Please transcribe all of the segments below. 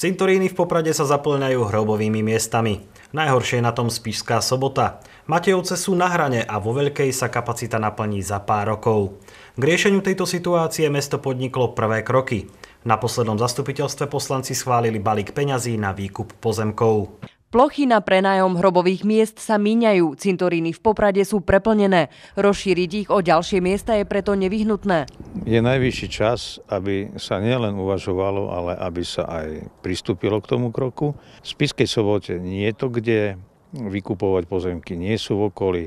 Cintoríny v Poprade sa zaplňajú hrobovými miestami. Najhoršie je na tom Spišská sobota. Matejovce sú na hrane a vo veľkej sa kapacita naplní za pár rokov. K riešeniu tejto situácie mesto podniklo prvé kroky. Na poslednom zastupiteľstve poslanci schválili balík peňazí na výkup pozemkov. Plochy na prenájom hrobových miest sa míňajú, cintoríny v Poprade sú preplnené. Rozšíriť ich o ďalšie miesta je preto nevyhnutné. Je najvyšší čas, aby sa nielen uvažovalo, ale aby sa aj pristúpilo k tomu kroku. V Spiskej sobote nie je to, kde vykupovať pozemky, nie sú v okolí.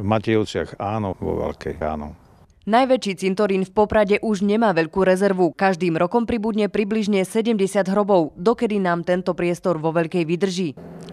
V Matejovciach áno, vo Veľkej áno. Najväčší cintorín v Poprade už nemá veľkú rezervu. Každým rokom pribudne približne 70 hrobov, dokedy nám tento priestor vo veľkej vydrží.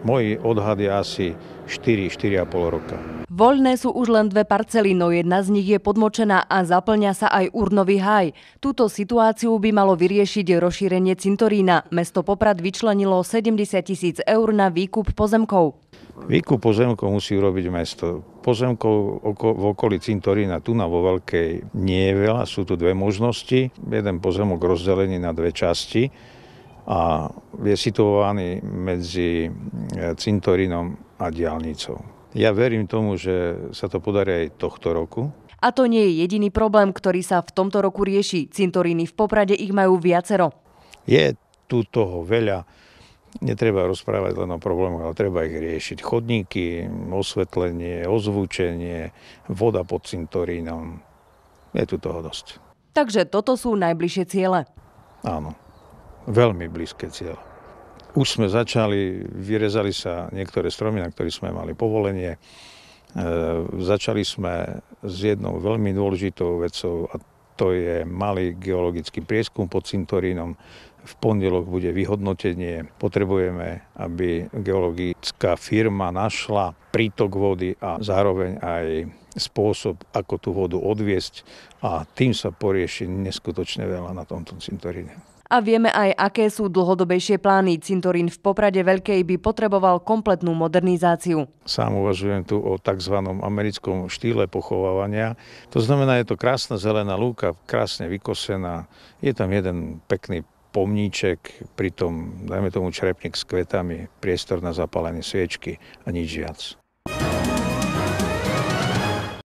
Môj odhad je asi 4-4,5 roka. Voľné sú už len dve parcely, no jedna z nich je podmočená a zaplňa sa aj urnový háj. Túto situáciu by malo vyriešiť rozšírenie cintorína. Mesto Poprad vyčlenilo 70 tisíc eur na výkup pozemkov. Výkup pozemkov musí urobiť mesto. Pozemkov v okolí Cintorína tu na vo Veľkej nie je veľa, sú tu dve možnosti. Jeden pozemok rozdelený na dve časti a je situovaný medzi e, Cintorínom a diálnicou. Ja verím tomu, že sa to podarí aj tohto roku. A to nie je jediný problém, ktorý sa v tomto roku rieši. Cintoríny v Poprade ich majú viacero. Je tu toho veľa netreba rozprávať len o problémoch, ale treba ich riešiť. Chodníky, osvetlenie, ozvučenie, voda pod cintorínom. Je tu toho dosť. Takže toto sú najbližšie ciele. Áno, veľmi blízke ciele. Už sme začali, vyrezali sa niektoré stromy, na ktorých sme mali povolenie. E, začali sme s jednou veľmi dôležitou vecou a to je malý geologický prieskum pod cintorínom. V pondelok bude vyhodnotenie. Potrebujeme, aby geologická firma našla prítok vody a zároveň aj spôsob, ako tú vodu odviesť a tým sa porieši neskutočne veľa na tomto cintoríne. A vieme aj, aké sú dlhodobejšie plány. Cintorín v Poprade Veľkej by potreboval kompletnú modernizáciu. Sám uvažujem tu o tzv. americkom štýle pochovávania. To znamená, je to krásna zelená lúka, krásne vykosená. Je tam jeden pekný pomníček, pritom, dajme tomu črepník s kvetami, priestor na zapálenie sviečky a nič viac.